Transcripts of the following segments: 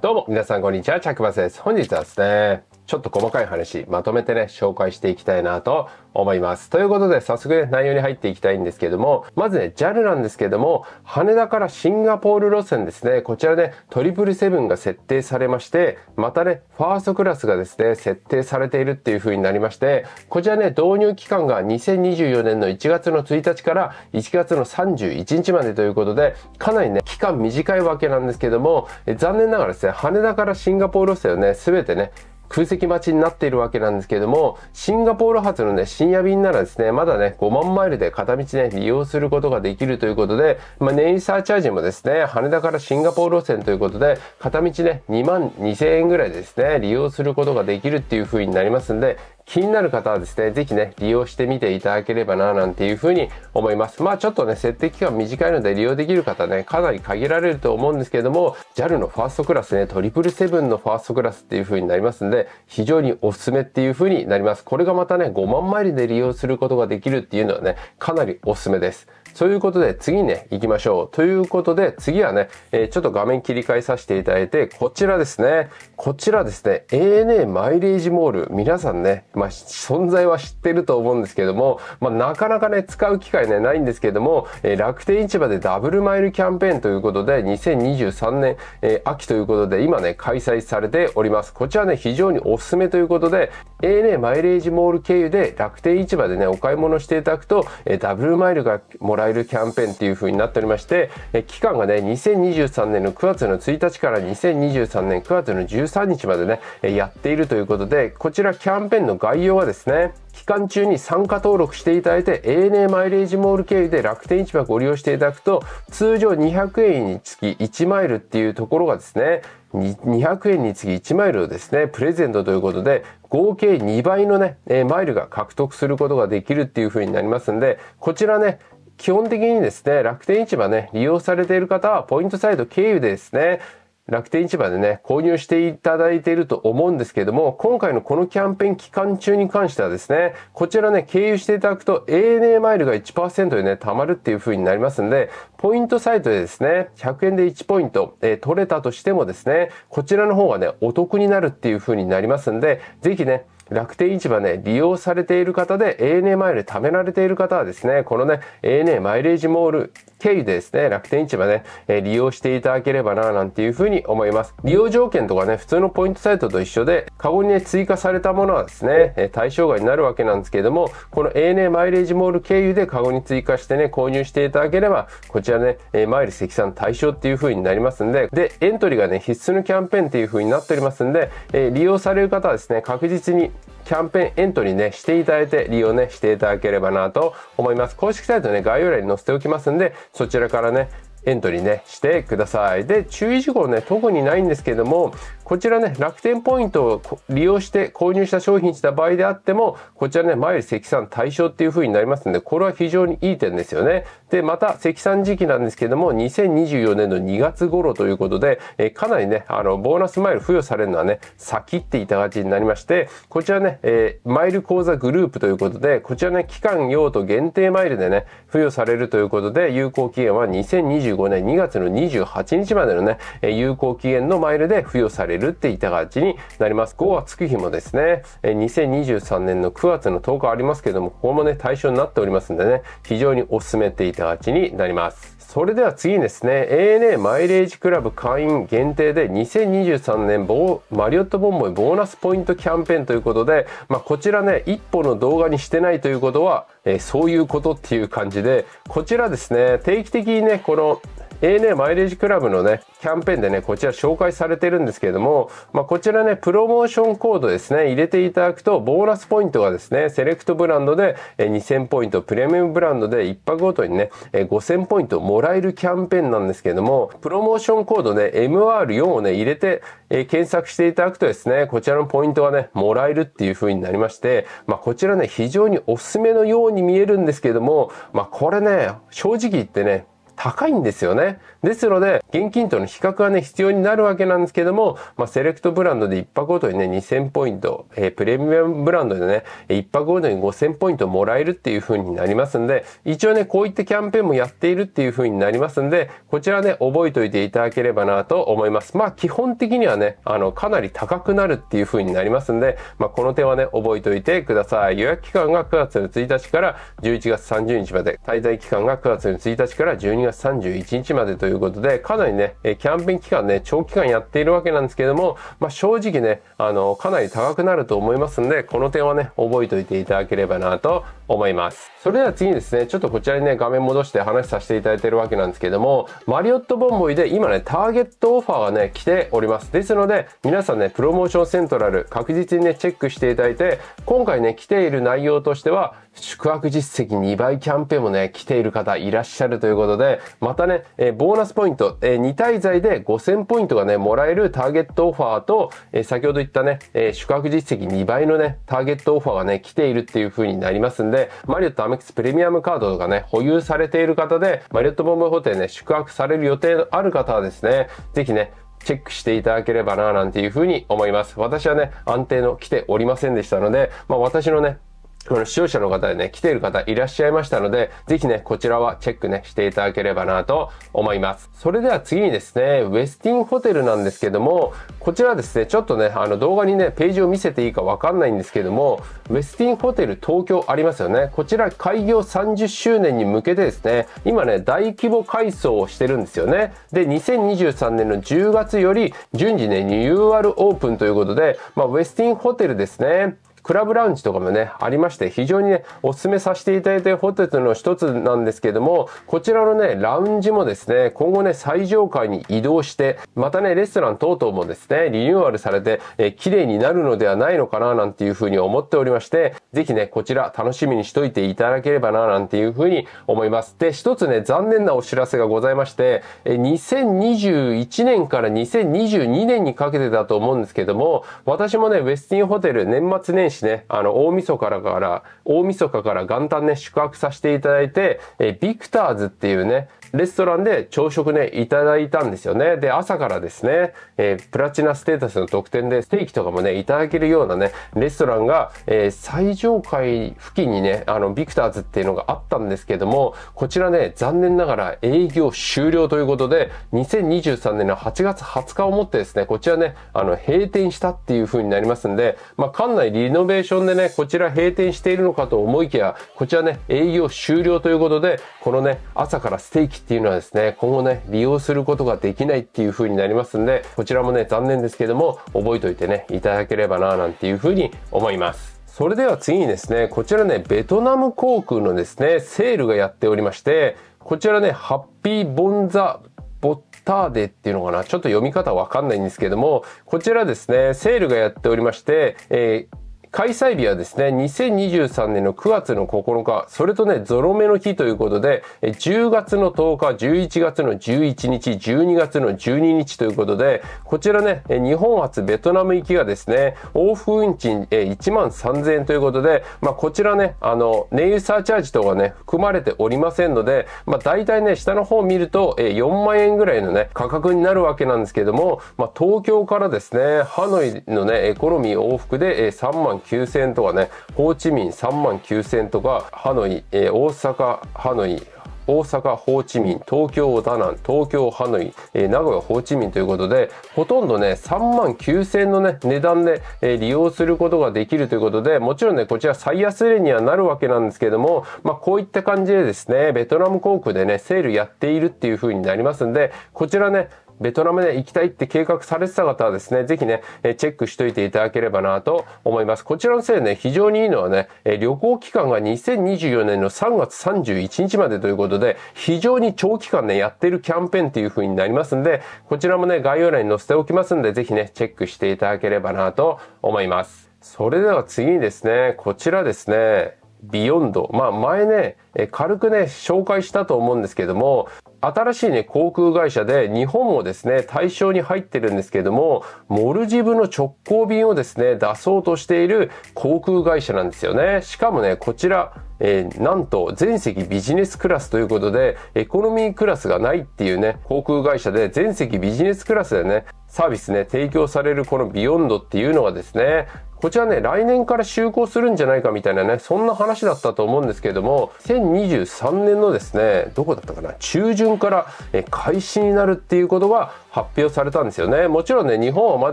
どうも、皆さんこんにちは、チャックバスです。本日はですね、ちょっと細かい話、まとめてね、紹介していきたいなと思います。ということで、早速ね、内容に入っていきたいんですけども、まずね、JAL なんですけども、羽田からシンガポール路線ですね、こちらね、トリプルセブンが設定されまして、またね、ファーストクラスがですね、設定されているっていう風になりまして、こちらね、導入期間が2024年の1月の1日から1月の31日までということで、かなりね、期間短いわけなんですけども、残念ながらですね、ね、羽田からシンガポール路線をね、すべてね、空席待ちになっているわけなんですけれども、シンガポール発のね、深夜便ならですね、まだね、5万マイルで片道ね、利用することができるということで、まあ、ネイサーチャージもですね、羽田からシンガポール路線ということで、片道ね、2万2000円ぐらいですね、利用することができるっていう風になりますんで、気になる方はですね、ぜひね、利用してみていただければな、なんていうふうに思います。まあちょっとね、設定期間短いので利用できる方ね、かなり限られると思うんですけれども、JAL のファーストクラスね、トリプルセブンのファーストクラスっていうふうになりますんで、で、非常におすすめっていう風になります。これがまたね、5万マイルで利用することができるっていうのはね、かなりおすすめです。ということで次ね、行きましょう。ということで次はね、えー、ちょっと画面切り替えさせていただいて、こちらですね。こちらですね、ANA マイレージモール。皆さんね、まあ、存在は知ってると思うんですけども、まあ、なかなかね、使う機会ね、ないんですけども、えー、楽天市場でダブルマイルキャンペーンということで、2023年、えー、秋ということで、今ね、開催されております。こちらね、非常におすすめということで、ANA マイレージモール経由で楽天市場でね、お買い物していただくと、えダブルマイルがもららえるキャンペーンっていう風になっておりまして、え期間がね、2023年の9月の1日から2023年9月の13日までね、えやっているということで、こちらキャンペーンの概要はですね、期間中に参加登録していただいて ANA マイレージモール経由で楽天市場ご利用していただくと通常200円につき1マイルっていうところがですね200円につき1マイルをですね、プレゼントということで、合計2倍のね、マイルが獲得することができるっていう風になりますんで、こちらね、基本的にですね、楽天市場ね、利用されている方はポイントサイト経由でですね、楽天市場でね、購入していただいていると思うんですけれども、今回のこのキャンペーン期間中に関してはですね、こちらね、経由していただくと ANA マイルが1%でね、貯まるっていう風になりますんで、ポイントサイトでですね、100円で1ポイント、えー、取れたとしてもですね、こちらの方がね、お得になるっていう風になりますんで、ぜひね、楽天市場ね、利用されている方で ANA マイル貯められている方はですね、このね、ANA マイレージモール経由でですね、楽天市場ね、え利用していただければな、なんていうふうに思います。利用条件とかね、普通のポイントサイトと一緒で、カゴにね、追加されたものはですね、え対象外になるわけなんですけれども、この ANA マイレージモール経由でカゴに追加してね、購入していただければ、こちらね、えマイル積算対象っていうふうになりますんで、で、エントリーがね、必須のキャンペーンっていうふうになっておりますんで、え利用される方はですね、確実にキャンペーンエントリーね、していただいて、利用ね、していただければなと思います。公式サイトね、概要欄に載せておきますんで、そちらからね、エントリーね、してください。で、注意事項ね、特にないんですけども、こちらね、楽天ポイントを利用して購入した商品した場合であっても、こちらね、マイル積算対象っていう風になりますので、これは非常にいい点ですよね。で、また積算時期なんですけども、2024年の2月頃ということで、えかなりね、あの、ボーナスマイル付与されるのはね、先っていた形になりまして、こちらね、えー、マイル口座グループということで、こちらね、期間用途限定マイルでね、付与されるということで、有効期限は2025年2月の28日までのね、有効期限のマイルで付与されるるっていた形になります。5は月日もですね、2023年の9月の10日ありますけども、ここもね、対象になっておりますんでね、非常にお勧めっていたちになります。それでは次にですね ANA マイレージクラブ会員限定で2023年ボマリオットボンボイボーナスポイントキャンペーンということで、まあ、こちらね1本の動画にしてないということは、えー、そういうことっていう感じでこちらですね定期的にねこの ANA マイレージクラブのね、キャンペーンでね、こちら紹介されてるんですけれども、まあ、こちらね、プロモーションコードですね、入れていただくと、ボーナスポイントがですね、セレクトブランドで2000ポイント、プレミアムブランドで1泊ごとにね、5000ポイントももらえるキャンペーンなんですけれども、プロモーションコードね、MR4 をね、入れて、えー、検索していただくとですね、こちらのポイントがね、もらえるっていう風になりまして、まあ、こちらね、非常におすすめのように見えるんですけれども、まあ、これね、正直言ってね、高いんですよね。ですので、現金との比較はね、必要になるわけなんですけども、まあ、セレクトブランドで1泊ごとにね、2000ポイント、えー、プレミアムブランドでね、1泊ごとに5000ポイントもらえるっていう風になりますんで、一応ね、こういったキャンペーンもやっているっていう風になりますんで、こちらね、覚えておいていただければなと思います。まあ、基本的にはね、あの、かなり高くなるっていう風になりますんで、まあ、この点はね、覚えておいてください。予約期間が9月の1日から11月30日まで、滞在期間が9月の1日から12月月31日までということで、かなりね、キャンペーン期間ね、長期間やっているわけなんですけども、まあ、正直ね、あの、かなり高くなると思いますんで、この点はね、覚えておいていただければなと思います。それでは次にですね、ちょっとこちらにね、画面戻して話させていただいてるわけなんですけども、マリオットボンボイで今ね、ターゲットオファーがね、来ております。ですので、皆さんね、プロモーションセントラル、確実にね、チェックしていただいて、今回ね、来ている内容としては、宿泊実績2倍キャンペーンもね、来ている方いらっしゃるということで、またね、えボーナスポイント、え2滞在で5000ポイントがね、もらえるターゲットオファーと、え先ほど言ったね、え宿泊実績2倍のね、ターゲットオファーがね、来ているっていう風になりますんで、で、マリオットアメックスプレミアムカードがね、保有されている方で、マリオットボンボイホテルね、宿泊される予定のある方はですね、ぜひね、チェックしていただければな、なんていうふうに思います。私はね、安定の来ておりませんでしたので、まあ私のね、この視聴者の方でね、来ている方いらっしゃいましたので、ぜひね、こちらはチェックね、していただければなと思います。それでは次にですね、ウェスティンホテルなんですけども、こちらですね、ちょっとね、あの動画にね、ページを見せていいかわかんないんですけども、ウェスティンホテル東京ありますよね。こちら開業30周年に向けてですね、今ね、大規模改装をしてるんですよね。で、2023年の10月より順次ね、ニューアルオープンということで、まあ、ウェスティンホテルですね、クラブラウンジとかもね、ありまして、非常にね、お勧めさせていただいたホテルの一つなんですけども、こちらのね、ラウンジもですね、今後ね、最上階に移動して、またね、レストラン等々もですね、リニューアルされて、え綺麗になるのではないのかな、なんていうふうに思っておりまして、ぜひね、こちら楽しみにしといていただければな、なんていうふうに思います。で、一つね、残念なお知らせがございまして、え2021年から2022年にかけてだと思うんですけども、私もね、ウェスティンホテル年末年始ね、あの、大晦日からから、大晦日から元旦ね、宿泊させていただいて、えビクターズっていうね、レストランで朝食ね、いただいたんですよね。で、朝からですね、えー、プラチナステータスの特典でステーキとかもね、いただけるようなね、レストランが、えー、最上階付近にね、あの、ビクターズっていうのがあったんですけども、こちらね、残念ながら営業終了ということで、2023年の8月20日をもってですね、こちらね、あの、閉店したっていう風になりますんで、まあ、館内リノベーションでね、こちら閉店しているのかと思いきや、こちらね、営業終了ということで、このね、朝からステーキっていうのはですね、今後ね、利用することができないっていう風になりますんで、こちらもね、残念ですけども、覚えといてね、いただければな、なんていう風に思います。それでは次にですね、こちらね、ベトナム航空のですね、セールがやっておりまして、こちらね、ハッピーボンザボッターデっていうのかなちょっと読み方わかんないんですけども、こちらですね、セールがやっておりまして、えー開催日はですね、2023年の9月の9日、それとね、ゾロ目の日ということで、10月の10日、11月の11日、12月の12日ということで、こちらね、日本発ベトナム行きがですね、往復運賃1万3000円ということで、まあ、こちらね、あの、イルサーチャージ等がね、含まれておりませんので、まあ、大体ね、下の方を見ると、4万円ぐらいのね、価格になるわけなんですけども、まあ、東京からですね、ハノイのね、エコノミー往復で3万9000とかね、ホーチミン3万9000とか、ハノイ、えー、大阪、ハノイ、大阪、ホーチミン、東京、ダナン、東京、ハノイ、えー、名古屋、ホーチミンということで、ほとんどね、3万9000のね、値段で、えー、利用することができるということで、もちろんね、こちら最安値にはなるわけなんですけども、まあ、こういった感じでですね、ベトナム航空でね、セールやっているっていう風になりますんで、こちらね、ベトナムで行きたいって計画されてた方はですね、ぜひね、チェックしといていただければなと思います。こちらのせいね、非常にいいのはね、旅行期間が2024年の3月31日までということで、非常に長期間ね、やってるキャンペーンっていう風になりますんで、こちらもね、概要欄に載せておきますんで、ぜひね、チェックしていただければなと思います。それでは次にですね、こちらですね、ビヨンド。まあ前ね、軽くね、紹介したと思うんですけども、新しいね、航空会社で日本もですね、対象に入ってるんですけれども、モルジブの直行便をですね、出そうとしている航空会社なんですよね。しかもね、こちら、えー、なんと全席ビジネスクラスということで、エコノミークラスがないっていうね、航空会社で全席ビジネスクラスでね、サービスね、提供されるこのビヨンドっていうのがですね、こちらね、来年から就航するんじゃないかみたいなね、そんな話だったと思うんですけれども、2023年のですね、どこだったかな、中旬から開始になるっていうことが発表されたんですよね。もちろんね、日本はま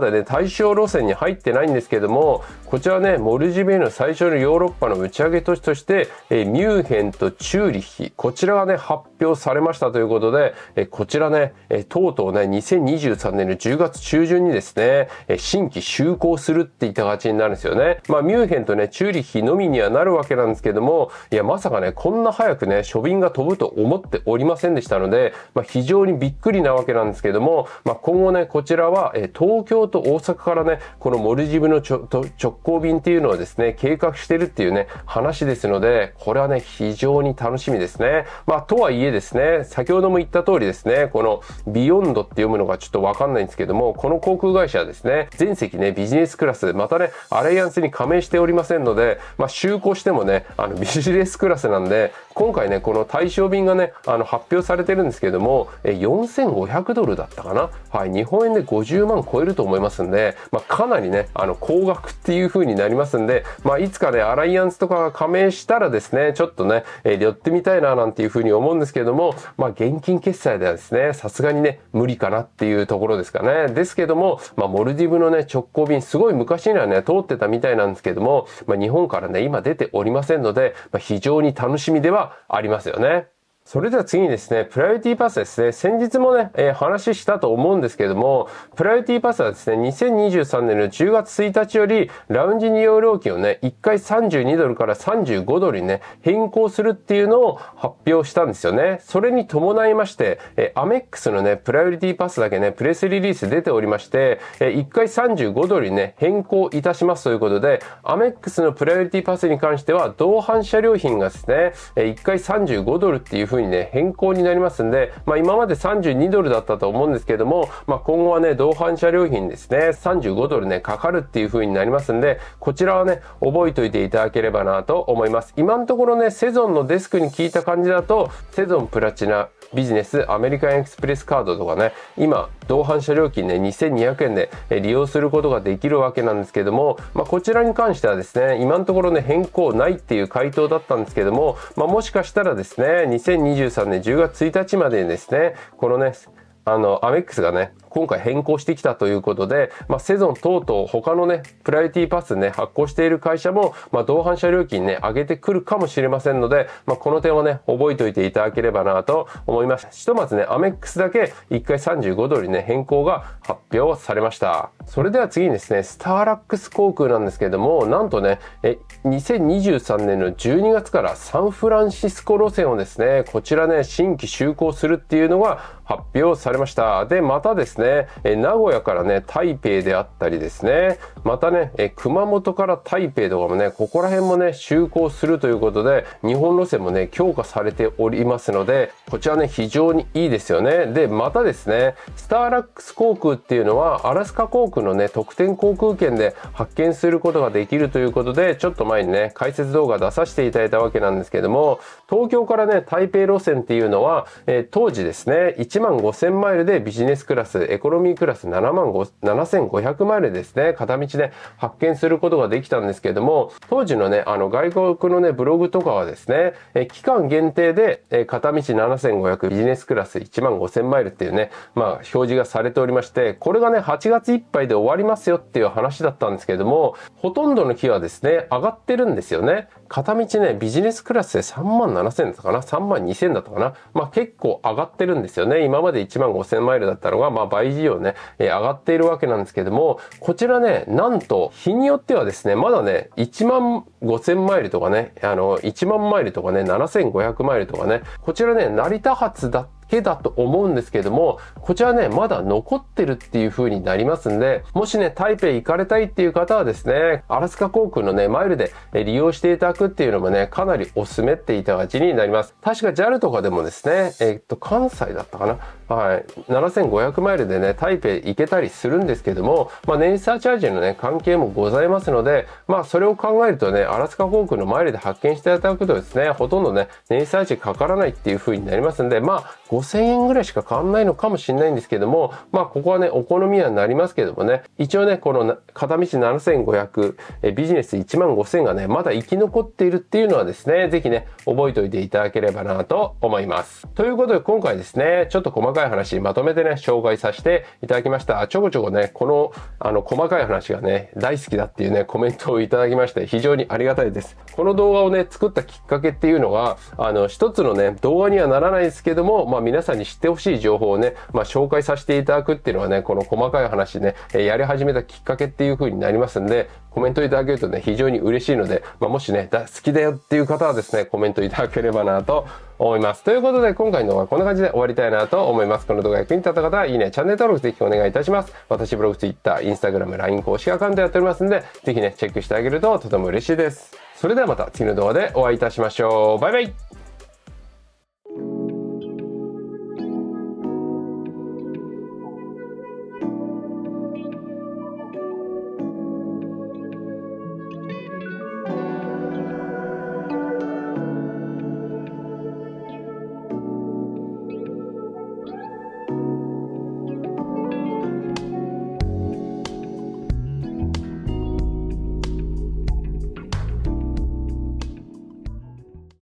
だね、対象路線に入ってないんですけれども、こちらね、モルジビエの最初のヨーロッパの打ち上げ都市として、ミュンヘンとチューリッヒ、こちらがね、発表されましたということで、こちらね、とうとうね、2023年の10月月中旬にですね、新規就航するっていった形になるんですよね。まあ、ミュンヘンとね、チューリッヒのみにはなるわけなんですけども、いや、まさかね、こんな早くね、初便が飛ぶと思っておりませんでしたので、まあ、非常にびっくりなわけなんですけども、まあ、今後ね、こちらは、東京と大阪からね、このモルジブの直行便っていうのをですね、計画してるっていうね、話ですので、これはね、非常に楽しみですね。まあ、とはいえですね、先ほども言った通りですね、このビヨンドって読むのがちょっとわかんないんですけども、も、この航空会社はですね、全席ね、ビジネスクラス、またね、アライアンスに加盟しておりませんので、まあ、就航してもね、あの、ビジネスクラスなんで、今回ね、この対象便がね、あの、発表されてるんですけども、4500ドルだったかなはい、日本円で50万超えると思いますんで、まあ、かなりね、あの、高額っていう風になりますんで、まあ、いつかね、アライアンスとかが加盟したらですね、ちょっとね、えー、寄ってみたいななんていう風に思うんですけども、まあ、現金決済ではですね、さすがにね、無理かなっていうところですかね。ですけども、まあ、モルディブのね、直行便、すごい昔にはね、通ってたみたいなんですけども、まあ、日本からね、今出ておりませんので、まあ、非常に楽しみではありますよね。それでは次にですね、プライオリティパスですね。先日もね、えー、話したと思うんですけれども、プライオリティパスはですね、2023年の10月1日より、ラウンジ利用料金をね、1回32ドルから35ドルにね、変更するっていうのを発表したんですよね。それに伴いまして、えー、アメックスのね、プライオリティパスだけね、プレスリリース出ておりまして、えー、1回35ドルにね、変更いたしますということで、アメックスのプライオリティパスに関しては、同伴車料品がですね、えー、1回35ドルっていう風風にね、変更になりますんで、まあ、今まで32ドルだったと思うんですけども、まあ、今後はね、同伴車両品ですね、35ドルね、かかるっていう風になりますんで、こちらはね、覚えといていただければなと思います。今のところね、セゾンのデスクに聞いた感じだと、セゾンプラチナビジネスアメリカンエクスプレスカードとかね、今、同伴者料金ね、2200円で利用することができるわけなんですけども、まあ、こちらに関してはですね、今のところね、変更ないっていう回答だったんですけども、まあ、もしかしたらですね、2023年10月1日までにですね、このね、あの、アメックスがね、今回変更してきたということで、まあ、セゾン等々他のね、プライオリティパスね、発行している会社も、まあ、同伴者料金ね、上げてくるかもしれませんので、まあ、この点をね、覚えておいていただければなと思います。ひとまずね、アメックスだけ1回35ドルにね、変更が発表されました。それでは次にですね、スターラックス航空なんですけども、なんとね、え2023年の12月からサンフランシスコ路線をですね、こちらね、新規就航するっていうのが発表されました。で、またですね、ね、え名古屋からね、台北であったりですね、またね、え熊本から台北とかもね、ここら辺もね、就航するということで、日本路線もね、強化されておりますので、こちらね、非常にいいですよね。で、またですね、スターラックス航空っていうのは、アラスカ航空のね、特典航空券で発見することができるということで、ちょっと前にね、解説動画出させていただいたわけなんですけども、東京からね、台北路線っていうのは、え当時ですね、1万5000マイルでビジネスクラス、エコノミークラス7万7500マイルですね、片道で発見することができたんですけれども、当時のね、あの外国のね、ブログとかはですね、え期間限定で、え片道7500ビジネスクラス1万5000マイルっていうね、まあ表示がされておりまして、これがね、8月いっぱいで終わりますよっていう話だったんですけれども、ほとんどの木はですね、上がってるんですよね。片道ね、ビジネスクラスで3万7000だったかな ?3 万2000だったかなまあ結構上がってるんですよね。今まで1万5000マイルだったのが、まあ倍以上ね、えー、上がっているわけなんですけども、こちらね、なんと、日によってはですね、まだね、1万5000マイルとかね、あの、1万マイルとかね、7500マイルとかね、こちらね、成田発だったけだと思うんですけども、こちらね、まだ残ってるっていう風になりますんで、もしね、台北行かれたいっていう方はですね、アラスカ航空のね、マイルで利用していただくっていうのもね、かなりおすすめっていただきになります。確か JAL とかでもですね、えー、っと、関西だったかなはい、7500マイルでね、台北行けたりするんですけども、まあ、年サーチャージのね、関係もございますので、まあ、それを考えるとね、アラスカ航空のマイルで発見していただくとですね、ほとんどね、年サーチかからないっていう風になりますんで、まあ、5000円ぐらいしか変わんないのかもしれないんですけども、まあ、ここはね、お好みにはなりますけどもね、一応ね、この片道7500、えビジネス1万5000がね、まだ生き残っているっていうのはですね、ぜひね、覚えておいていただければなと思います。ということで、今回ですね、ちょっと細かかい話、まとめてね、紹介させていただきました。ちょこちょこね、この、あの、細かい話がね、大好きだっていうね、コメントをいただきまして、非常にありがたいです。この動画をね、作ったきっかけっていうのが、あの、一つのね、動画にはならないですけども、まあ、皆さんに知ってほしい情報をね、まあ、紹介させていただくっていうのはね、この細かい話ね、やり始めたきっかけっていう風になりますんで、コメントいただけるとね、非常に嬉しいので、まあ、もしね、好きだよっていう方はですね、コメントいただければなと思います。ということで今回の動画はこんな感じで終わりたいなと思います。この動画役に立った方はいいね、チャンネル登録ぜひお願いいたします。私ブログ、ツイッター、イン Instagram、LINE 公式アカウントやっておりますんで、ぜひね、チェックしてあげるととても嬉しいです。それではまた次の動画でお会いいたしましょう。バイバイ